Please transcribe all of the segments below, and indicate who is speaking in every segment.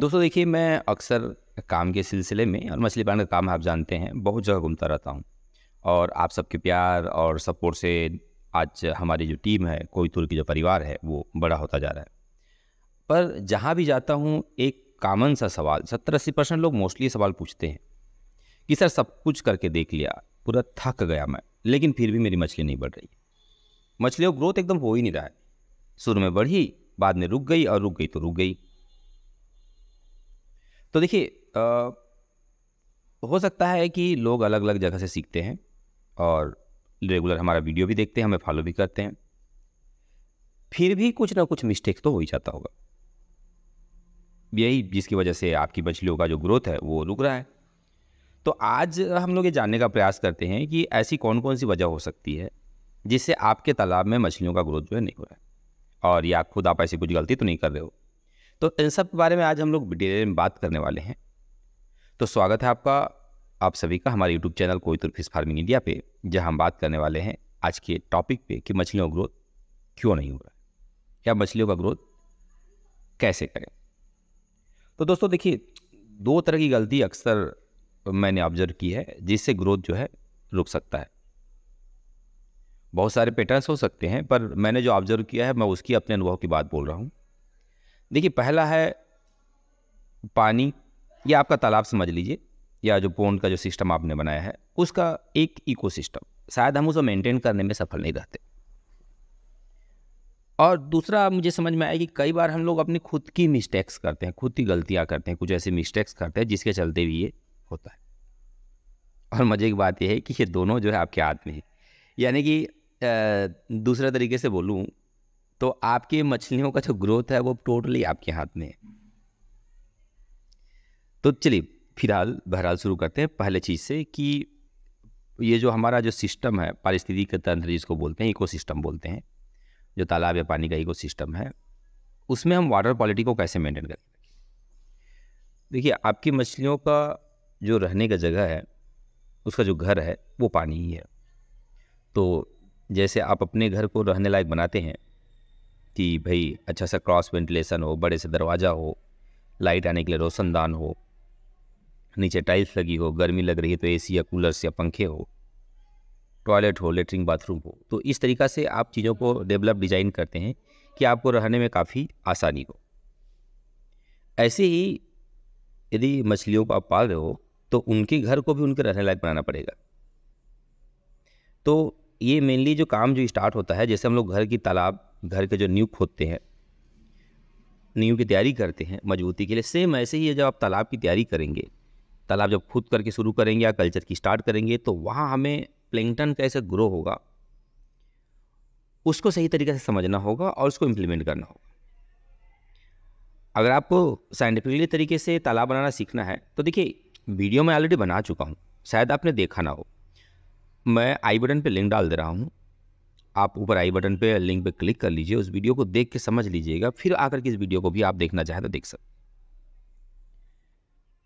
Speaker 1: दोस्तों देखिए मैं अक्सर काम के सिलसिले में और मछली पालन का काम आप जानते हैं बहुत जगह घूमता रहता हूँ और आप सबके प्यार और सपोर्ट से आज हमारी जो टीम है तुर की जो परिवार है वो बड़ा होता जा रहा है पर जहाँ भी जाता हूँ एक कामन सा सवाल सत्तर अस्सी परसेंट लोग मोस्टली सवाल पूछते हैं कि सर सब कुछ करके देख लिया पूरा थक गया मैं लेकिन फिर भी मेरी मछली नहीं बढ़ रही मछलियों ग्रोथ एकदम हो ही नहीं रहा है शुरू में बढ़ी बाद में रुक गई और रुक गई तो रुक गई तो देखिए हो सकता है कि लोग अलग अलग जगह से सीखते हैं और रेगुलर हमारा वीडियो भी देखते हैं हमें फॉलो भी करते हैं फिर भी कुछ ना कुछ मिस्टेक तो हो ही जाता होगा यही जिसकी वजह से आपकी मछलियों का जो ग्रोथ है वो रुक रहा है तो आज हम लोग ये जानने का प्रयास करते हैं कि ऐसी कौन कौन सी वजह हो सकती है जिससे आपके तालाब में मछलियों का ग्रोथ जो है नहीं हो रहा है और या खुद आप ऐसी कुछ गलती तो नहीं कर रहे हो तो इन सब के बारे में आज हम लोग डिटेल में बात करने वाले हैं तो स्वागत है आपका आप सभी का हमारे YouTube channel Koytur fish farming India पे जहां हम बात करने वाले हैं आज के टॉपिक पे कि मछलियों का ग्रोथ क्यों नहीं हो रहा है या मछलियों का ग्रोथ कैसे करें तो दोस्तों देखिए दो तरह की गलती अक्सर मैंने ऑब्जर्व की है जिससे ग्रोथ जो है रुक सकता है बहुत सारे पेटर्न्स हो सकते हैं पर मैंने जो ऑब्जर्व किया है मैं उसकी अपने अनुभव की बात बोल रहा हूँ देखिए पहला है पानी या आपका तालाब समझ लीजिए या जो पोन का जो सिस्टम आपने बनाया है उसका एक इकोसिस्टम शायद हम उसे मेंटेन करने में सफल नहीं रहते और दूसरा मुझे समझ में आया कि कई बार हम लोग अपनी खुद की मिस्टेक्स करते हैं खुद की गलतियाँ करते हैं कुछ ऐसी मिस्टेक्स करते हैं जिसके चलते भी ये होता है और मज़े की बात यह है कि ये दोनों जो है आपके हाथ में है यानी कि दूसरे तरीके से बोलूँ तो आपके मछलियों का जो ग्रोथ है वो टोटली आपके हाथ में है तो चलिए फिलहाल बहरहाल शुरू करते हैं पहले चीज़ से कि ये जो हमारा जो सिस्टम है पारिस्थितिक तंत्र जिसको बोलते हैं इकोसिस्टम बोलते हैं जो तालाब या पानी का इकोसिस्टम है उसमें हम वाटर क्वालिटी को कैसे मेंटेन करें देखिए आपकी मछलियों का जो रहने का जगह है उसका जो घर है वो पानी ही है तो जैसे आप अपने घर को रहने लायक बनाते हैं कि भाई अच्छा सा क्रॉस वेंटिलेशन हो बड़े से दरवाज़ा हो लाइट आने के लिए रोशनदान हो नीचे टाइल्स लगी हो गर्मी लग रही है तो एसी या कूलर्स या पंखे हो टॉयलेट हो लेटरिन बाथरूम हो तो इस तरीका से आप चीज़ों को डेवलप डिज़ाइन करते हैं कि आपको रहने में काफ़ी आसानी हो ऐसे ही यदि मछलियों को आप पाल रहे हो तो उनके घर को भी उनके रहने लायक बनाना पड़ेगा तो ये मेनली जो काम जो स्टार्ट होता है जैसे हम लोग घर की तालाब घर के जो नींव खोदते हैं नींव की तैयारी करते हैं मजबूती के लिए सेम ऐसे ही है जब आप तालाब की तैयारी करेंगे तालाब जब खुद करके शुरू करेंगे या कल्चर की स्टार्ट करेंगे तो वहाँ हमें प्लेंगटन कैसे ग्रो होगा उसको सही तरीके से समझना होगा और उसको इम्प्लीमेंट करना होगा अगर आपको साइंटिफिकली तरीके से तालाब बनाना सीखना है तो देखिए वीडियो मैं ऑलरेडी बना चुका हूँ शायद आपने देखा ना हो मैं आई बटन पर लिंक डाल दे रहा हूँ आप ऊपर आई बटन पे लिंक पे क्लिक कर लीजिए उस वीडियो को देख के समझ लीजिएगा फिर आकर के इस वीडियो को भी आप देखना चाहें तो देख सकते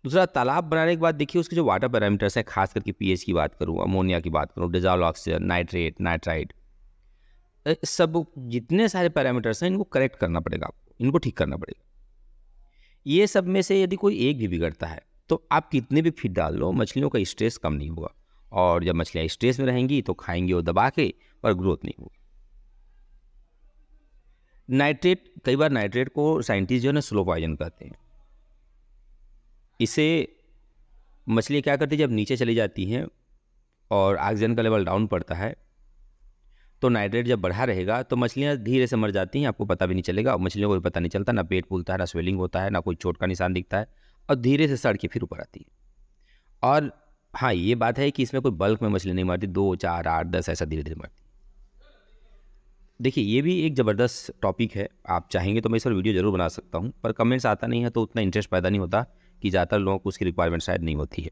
Speaker 1: दूसरा तालाब बनाने के बाद देखिए उसके जो वाटर पैरामीटर्स हैं खास करके पी की बात करूँ अमोनिया की बात करूँ डिजॉल ऑक्सीजन नाइट्रेट नाइट्राइड सब जितने सारे पैरामीटर्स हैं इनको करेक्ट करना पड़ेगा आपको इनको ठीक करना पड़ेगा ये सब में से यदि कोई एक भी बिगड़ता है तो आप कितने भी फीड डाल लो मछलियों का स्ट्रेस कम नहीं होगा और जब मछलियाँ स्ट्रेस में रहेंगी तो खाएंगी और दबा के और ग्रोथ नहीं होगी नाइट्रेट कई बार नाइट्रेट को साइंटिस्ट जो है ना स्लो पॉइजन कहते हैं इसे मछली क्या करती है जब नीचे चली जाती हैं और ऑक्सीजन का लेवल डाउन पड़ता है तो नाइट्रेट जब बढ़ा रहेगा तो मछलियाँ धीरे से मर जाती हैं आपको पता भी नहीं चलेगा और मछलियों को भी पता नहीं चलता ना पेट फूलता है ना स्वेलिंग होता है ना कोई चोट का निशान दिखता है और धीरे से सड़ के फिर ऊपर आती है और हाँ ये बात है कि इसमें कोई बल्क में मछली नहीं मरती दो चार आठ दस ऐसा धीरे धीरे मरती देखिए ये भी एक ज़बरदस्त टॉपिक है आप चाहेंगे तो मैं इस पर वीडियो ज़रूर बना सकता हूँ पर कमेंट्स आता नहीं है तो उतना इंटरेस्ट पैदा नहीं होता कि ज़्यादातर लोगों को उसकी रिक्वायरमेंट शायद नहीं होती है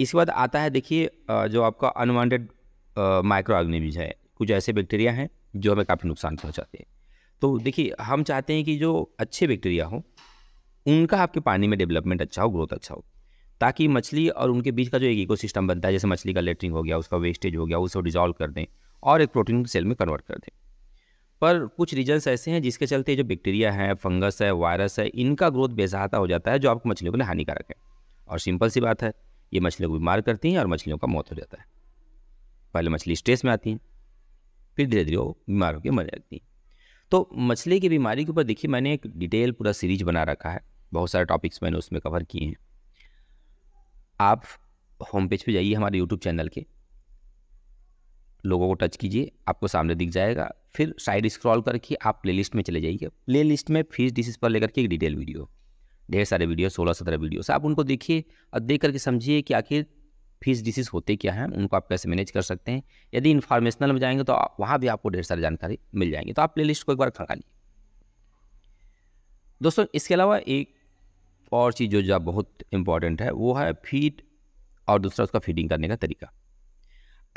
Speaker 1: इसके बाद आता है देखिए जो आपका अनवांटेड माइक्रो ऑर्गेनिज है कुछ ऐसे बैक्टीरिया हैं जो हमें काफ़ी नुकसान पहुँचाते हैं तो देखिए हम चाहते हैं कि जो अच्छे बैक्टीरिया हों उनका आपके पानी में डेवलपमेंट अच्छा हो ग्रोथ अच्छा हो ताकि मछली और उनके बीच का जो एक इकोसिस्टम बनता है जैसे मछली का लेटरिंग हो गया उसका वेस्टेज हो गया उसको डिजॉल्व कर दें और एक प्रोटीन सेल में कन्वर्ट कर दें पर कुछ रीजन्स ऐसे हैं जिसके चलते जो बैक्टीरिया है फंगस है वायरस है इनका ग्रोथ बेजहाता हो जाता है जो आपको मछलियों के लिए हानिकारक है और सिंपल सी बात है ये मछलियों को बीमार करती हैं और मछलियों का मौत हो जाता है पहले मछली स्ट्रेस में आती हैं फिर धीरे धीरे वो बीमार होकर मर जाती हैं तो मछली की बीमारी के ऊपर देखिए मैंने एक डिटेल पूरा सीरीज बना रखा है बहुत सारे टॉपिक्स मैंने उसमें कवर किए हैं आप होम पेज पे जाइए हमारे यूट्यूब चैनल के लोगों को टच कीजिए आपको सामने दिख जाएगा फिर साइड स्क्रॉल करके आप प्लेलिस्ट में चले जाइए प्लेलिस्ट में फीस डिसीज पर लेकर के एक डिटेल वीडियो ढेर सारे वीडियो सोलह सत्रह वीडियोस आप उनको देखिए और देख करके समझिए कि आखिर फीस डिशेज होते क्या हैं उनको आप कैसे मैनेज कर सकते हैं यदि इन्फॉर्मेशनल में जाएंगे तो वहाँ भी आपको ढेर सारी जानकारी मिल जाएंगी तो आप प्ले को एक बार खंगालिए दोस्तों इसके अलावा एक और चीज़ जो, जो बहुत इम्पॉर्टेंट है वो है फीड और दूसरा उसका फीडिंग करने का तरीका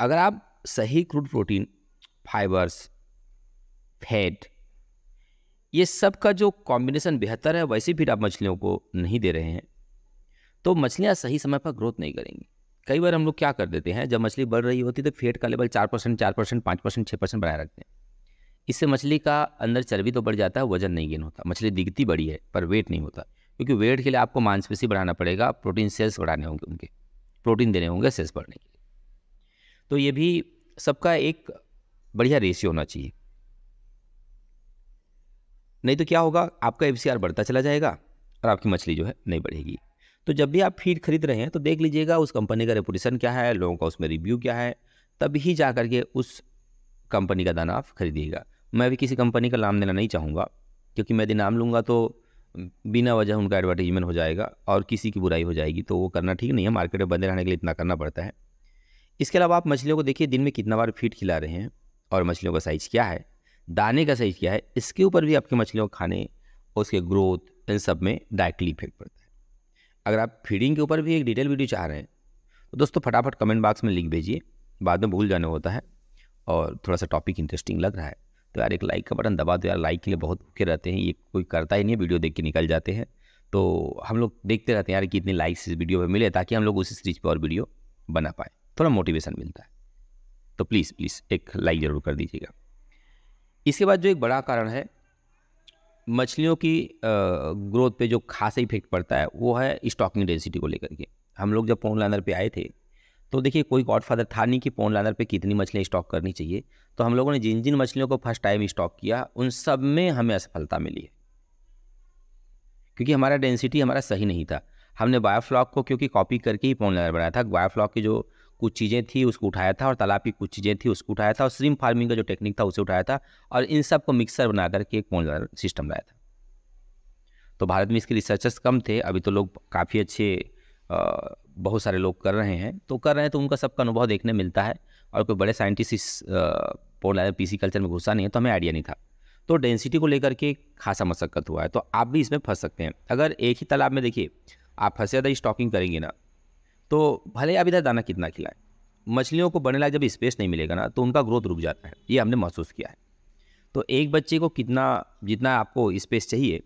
Speaker 1: अगर आप सही क्रूड प्रोटीन फाइबर्स फैट ये सब का जो कॉम्बिनेशन बेहतर है वैसे फिर आप मछलियों को नहीं दे रहे हैं तो मछलियाँ सही समय पर ग्रोथ नहीं करेंगी कई बार हम लोग क्या कर देते हैं जब मछली बढ़ रही होती है तो फेट का लेवल चार परसेंट चार परसेंट पाँच परसेंट छः परसेंट बनाए रखते हैं इससे मछली का अंदर चर्बी तो बढ़ जाता है वजन नहीं गेन होता मछली दिखती बड़ी है पर वेट नहीं होता क्योंकि वेट के लिए आपको मांसपेशी बढ़ाना पड़ेगा प्रोटीन सेल्स बढ़ाने होंगे उनके प्रोटीन देने होंगे सेल्स बढ़ने के लिए तो ये भी सबका एक बढ़िया रेशियो होना चाहिए नहीं तो क्या होगा आपका एफ बढ़ता चला जाएगा और आपकी मछली जो है नहीं बढ़ेगी तो जब भी आप फीड खरीद रहे हैं तो देख लीजिएगा उस कंपनी का रेपुटेशन क्या है लोगों का उसमें रिव्यू क्या है तब ही जा करके उस कंपनी का दाना आप खरीदिएगा मैं भी किसी कंपनी का नाम लेना नहीं चाहूँगा क्योंकि मैं यदि नाम लूँगा तो बिना वजह उनका एडवर्टीजमेंट हो जाएगा और किसी की बुराई हो जाएगी तो वो करना ठीक नहीं है मार्केट में बंदे रहने के लिए इतना करना पड़ता है इसके अलावा आप मछलियों को देखिए दिन में कितना बार फीड खिला रहे हैं और मछलियों का साइज़ क्या है दाने का साइज़ क्या है इसके ऊपर भी आपके मछलियों को खाने उसके ग्रोथ इन सब में डायरेक्टली इफेक्ट पड़ता है अगर आप फीडिंग के ऊपर भी एक डिटेल वीडियो चाह रहे हैं तो दोस्तों फटाफट कमेंट बॉक्स में लिख भेजिए बाद में भूल जाने होता है और थोड़ा सा टॉपिक इंटरेस्टिंग लग रहा है तो यार एक लाइक का बटन दबा दो यार लाइक के लिए बहुत भूखे रहते हैं ये कोई करता ही नहीं वीडियो देख के निकल जाते हैं तो हम लोग देखते रहते हैं यार कि इतनी लाइक्स इस वीडियो में मिले ताकि हम लोग उसी सीरीज पर और वीडियो बना पाए थोड़ा मोटिवेशन मिलता है तो प्लीज़ प्लीज़ एक लाइक ज़रूर कर दीजिएगा इसके बाद जो एक बड़ा कारण है मछलियों की ग्रोथ पे जो खास इफेक्ट पड़ता है वो है स्टॉकिंग डेंसिटी को लेकर के हम लोग जब पोन लानर पे आए थे तो देखिए कोई गॉडफादर था नहीं कि पोन लाइनर पर कितनी मछलियाँ स्टॉक करनी चाहिए तो हम लोगों ने जिन जिन मछलियों को फर्स्ट टाइम स्टॉक किया उन सब में हमें असफलता मिली है क्योंकि हमारा डेंसिटी हमारा सही नहीं था हमने बायोफ्लॉक को क्योंकि कॉपी करके ही पोन लाइनर बनाया था बायोफ्लॉक की जो कुछ चीज़ें थी उसको उठाया था और तालाब की कुछ चीज़ें थी उसको उठाया था और स्ट्रीम फार्मिंग का जो टेक्निक था उसे उठाया था और इन सब को मिक्सर बना करके एक पोन लाइनर सिस्टम लाया था तो भारत में इसके रिसर्चर्स कम थे अभी तो लोग काफ़ी अच्छे बहुत सारे लोग कर रहे हैं तो कर रहे हैं तो उनका सबका अनुभव देखने मिलता है और कोई बड़े साइंटिस्ट इस पोलर पीसी कल्चर में घुसा नहीं है तो हमें आइडिया नहीं था तो डेंसिटी को लेकर के खासा मशक्क़त हुआ है तो आप भी इसमें फंस सकते हैं अगर एक ही तालाब में देखिए आप फंसे ज़्यादा स्टॉकिंग करेंगे ना तो भले आप इधर दाना कितना खिलाएं मछलियों को बढ़ने लायक जब स्पेस नहीं मिलेगा ना तो उनका ग्रोथ रुक जाता है ये हमने महसूस किया है तो एक बच्चे को कितना जितना आपको स्पेस चाहिए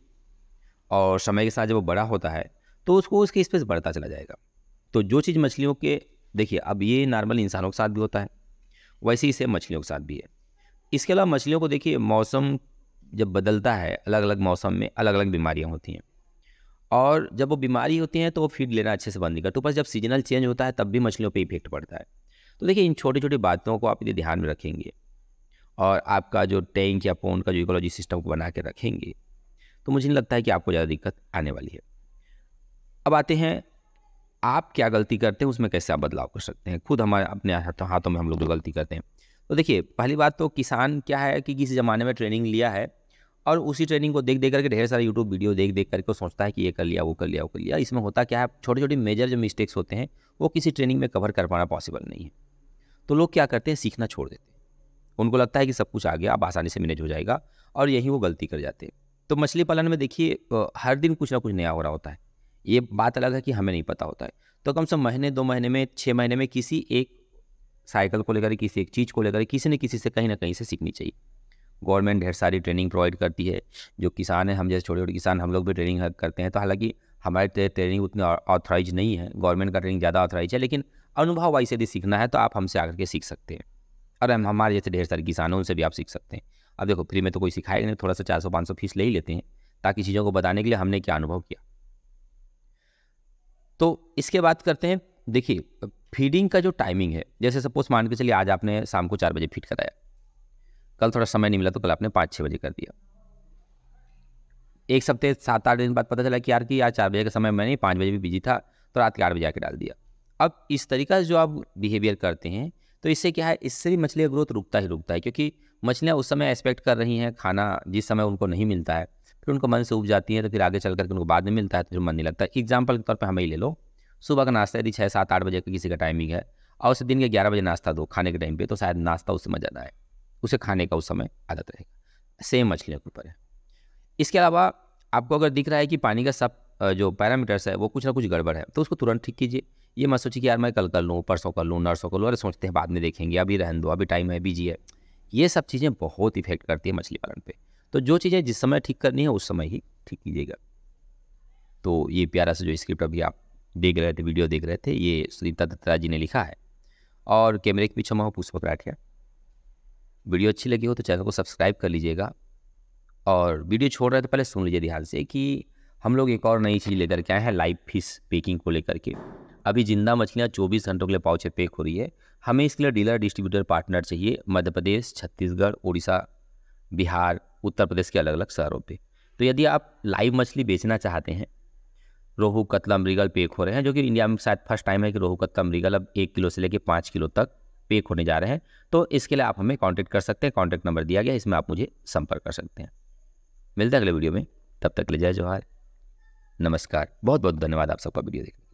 Speaker 1: और समय के साथ जब वो बड़ा होता है तो उसको उसकी स्पेस बढ़ता चला जाएगा तो जो चीज़ मछलियों के देखिए अब ये नॉर्मल इंसानों के साथ भी होता है वैसे ही से मछलियों के साथ भी है इसके अलावा मछलियों को देखिए मौसम जब बदलता है अलग अलग मौसम में अलग अलग बीमारियाँ होती हैं और जब वो बीमारी होती हैं तो वो फीड लेना अच्छे से बंद नहीं करते ऊपर जब सीजनल चेंज होता है तब भी मछलियों पर इफेक्ट पड़ता है तो देखिए इन छोटी छोटी बातों को आप यदि ध्यान में रखेंगे और आपका जो टैंक या पोन का जो इकोलॉजी सिस्टम को बना के रखेंगे तो मुझे नहीं लगता है कि आपको ज़्यादा दिक्कत आने वाली है अब आते हैं आप क्या गलती करते हैं उसमें कैसे आप बदलाव कर सकते हैं खुद हमारे अपने हाथों हाथों में हम लोग गलती करते हैं तो देखिए पहली बात तो किसान क्या है कि किसी ज़माने में ट्रेनिंग लिया है और उसी ट्रेनिंग को देख देख करके ढेर सारे यूट्यूब वीडियो देख देख करके सोचता है कि ये कर लिया वो कर लिया वो कर लिया इसमें होता क्या है छोटे छोटे मेजर जो मिस्टेक्स होते हैं वो किसी ट्रेनिंग में कवर कर पाना पॉसिबल नहीं है तो लोग क्या करते हैं सीखना छोड़ देते हैं उनको लगता है कि सब कुछ आ गया अब आसानी से मैनेज हो जाएगा और यहीं वो गलती कर जाते हैं तो मछली पालन में देखिए हर दिन कुछ ना कुछ नया हो रहा होता है ये बात अलग है कि हमें नहीं पता होता है तो कम से कम महीने दो महीने में छः महीने में किसी एक साइकिल को लेकर किसी एक चीज़ को लेकर किसी न किसी से कहीं ना कहीं से सीखनी चाहिए गवर्नमेंट ढेर सारी ट्रेनिंग प्रोवाइड करती है जो किसान हैं हम जैसे छोटे छोटे किसान हम लोग भी ट्रेनिंग करते हैं तो हालांकि हमारे ट्रेनिंग उतनी ऑथराइज नहीं है गवर्नमेंट का ट्रेनिंग ज़्यादा ऑथराइज है लेकिन अनुभव वाइज यदि सीखना है तो आप हमसे आकर के सीख सकते हैं और हम हमारे जैसे ढेर सारे किसानों उनसे भी आप सीख सकते हैं अब देखो फ्री में तो कोई सिखाएगा नहीं थोड़ा सा चार सौ पाँच सौ फीस ले ही लेते हैं ताकि चीज़ों को बताने के लिए हमने क्या अनुभव किया तो इसके बात करते हैं देखिए फीडिंग का जो टाइमिंग है जैसे सपोज मान के चलिए आज आपने शाम को चार बजे फीड कराया कल थोड़ा समय नहीं मिला तो कल आपने पाँच छः बजे कर दिया एक हफ्ते सात आठ दिन बाद पता चला कि यार कि यार चार बजे का समय मैंने पाँच बजे भी बिजी था तो रात के आठ बजे आके डाल दिया अब इस तरीका से जो आप बिहेवियर करते हैं तो इससे क्या है इससे भी मछली का ग्रोथ रुकता ही रुकता है क्योंकि मछलियाँ उस समय एक्सपेक्ट कर रही हैं खाना जिस समय उनको नहीं मिलता है फिर उनको मन से उब जाती है तो फिर आगे चल करके उनको बाद में मिलता है तो फिर मन नहीं लगता एग्जाम्पल के तौर पर हमें ही ले लो सुबह का नाश्ता यदि छः सात आठ बजे का किसी का टाइमिंग है और उसे दिन के ग्यारह बजे नाश्ता दो खाने के टाइम पर तो शायद नाश्ता उस समय ज़्यादा है उसे खाने का उस समय आदत रहेगा सेम मछलियों के ऊपर है इसके अलावा आपको अगर दिख रहा है कि पानी का सब जो पैरामीटर्स है वो कुछ ना कुछ गड़बड़ है तो उसको तुरंत ठीक कीजिए ये मत सोचिए कि यार मैं कल कर लूँ परसों कर लूँ नर्सों कर लूँ अरे सोचते हैं बाद में देखेंगे अभी रहन दो अभी टाइम है बिजी है ये सब चीज़ें बहुत इफेक्ट करती है मछली पालन पर तो जो चीज़ें जिस समय ठीक करनी है उस समय ही ठीक कीजिएगा तो ये प्यारा सा जो स्क्रिप्ट अभी आप देख रहे थे वीडियो देख रहे थे ये सुनीता दत्ता जी ने लिखा है और कैमरे के पीछे मैं पुष्पक राठिया वीडियो अच्छी लगी हो तो चैनल को सब्सक्राइब कर लीजिएगा और वीडियो छोड़ रहे थे पहले सुन लीजिए ध्यान से कि हम लोग एक और नई चीज़ लेकर के आए हैं लाइव फिश पैकिंग को लेकर के अभी जिंदा मछलियाँ चौबीस घंटों के लिए पाउचे पैक हो रही है हमें इसके लिए डीलर डिस्ट्रीब्यूटर पार्टनर चाहिए मध्य प्रदेश छत्तीसगढ़ उड़ीसा बिहार उत्तर प्रदेश के अलग अलग शहरों पर तो यदि आप लाइव मछली बेचना चाहते हैं रोहू कतला मृगल पेक हो रहे हैं जो कि इंडिया में शायद फर्स्ट टाइम है कि रोहू कतला मृगल अब एक किलो से लेकर पाँच किलो तक पेक होने जा रहे हैं तो इसके लिए आप हमें कॉन्टैक्ट कर सकते हैं कॉन्टैक्ट नंबर दिया गया इसमें आप मुझे संपर्क कर सकते हैं मिलते हैं अगले वीडियो में तब तक ले जय जवाहर नमस्कार बहुत बहुत धन्यवाद आप सबका वीडियो देखने